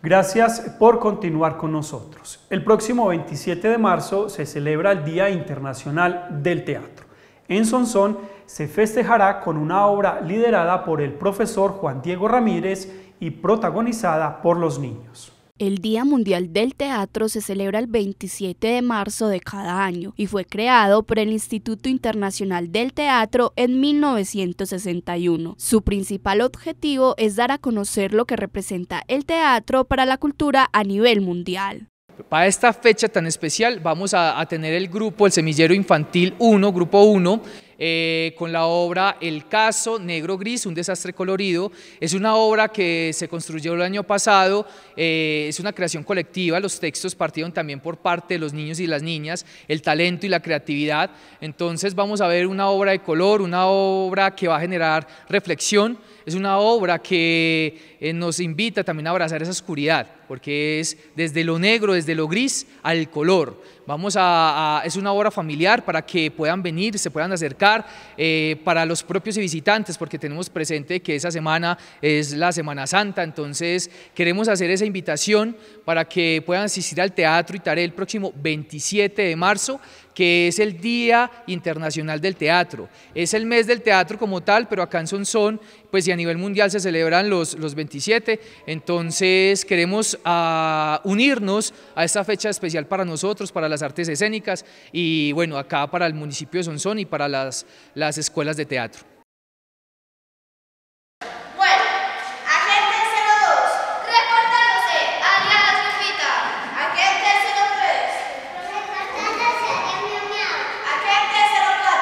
Gracias por continuar con nosotros. El próximo 27 de marzo se celebra el Día Internacional del Teatro. En Sonsón se festejará con una obra liderada por el profesor Juan Diego Ramírez y protagonizada por los niños. El Día Mundial del Teatro se celebra el 27 de marzo de cada año y fue creado por el Instituto Internacional del Teatro en 1961. Su principal objetivo es dar a conocer lo que representa el teatro para la cultura a nivel mundial. Para esta fecha tan especial vamos a, tener el grupo, el Semillero Infantil 1, Grupo 1, eh, con la obra El caso negro gris, un desastre colorido. Es una obra que se construyó el año pasado, eh, es una creación colectiva, los textos partieron también por parte de los niños y las niñas, el talento y la creatividad. Entonces vamos a ver una obra de color, una obra que va a generar reflexión. Es una obra que eh, nos invita también a abrazar esa oscuridad, porque es desde lo negro, desde lo gris al color. Vamos a, es una obra familiar para que puedan venir, se puedan acercar, eh, para los propios visitantes, porque tenemos presente que esa semana es la Semana Santa, entonces queremos hacer esa invitación para que puedan asistir al Teatro Itaré el próximo 27 de marzo que es el Día Internacional del Teatro. Es el mes del teatro como tal, pero acá en Sonsón, pues y a nivel mundial se celebran los, los 27, entonces queremos ah, unirnos a esta fecha especial para nosotros, para las artes escénicas y bueno, acá para el municipio de Sonsón y para las, las escuelas de teatro.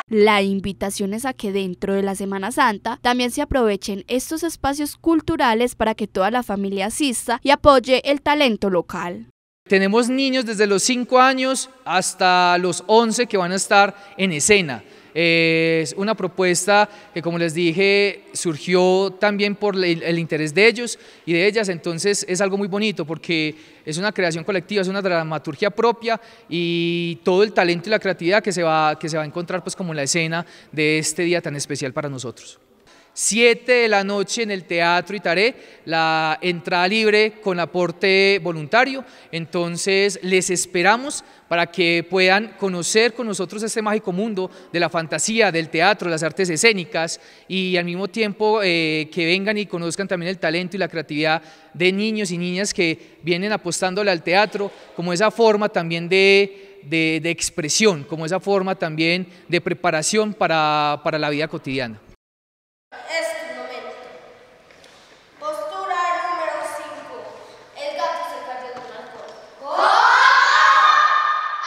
La invitación es a que dentro de la Semana Santa también se aprovechen estos espacios culturales para que toda la familia asista y apoye el talento local. Tenemos niños desde los 5 años hasta los 11 que van a estar en escena. Es una propuesta que, como les dije, surgió también por el interés de ellos y de ellas, entonces es algo muy bonito porque es una creación colectiva, es una dramaturgia propia y todo el talento y la creatividad que se va, a encontrar pues como en la escena de este día tan especial para nosotros. Siete de la noche en el Teatro Itaré, la entrada libre con aporte voluntario. Entonces les esperamos para que puedan conocer con nosotros este mágico mundo de la fantasía, del teatro, las artes escénicas y al mismo tiempo eh, que vengan y conozcan también el talento y la creatividad de niños y niñas que vienen apostándole al teatro como esa forma también de expresión, como esa forma también de preparación para la vida cotidiana.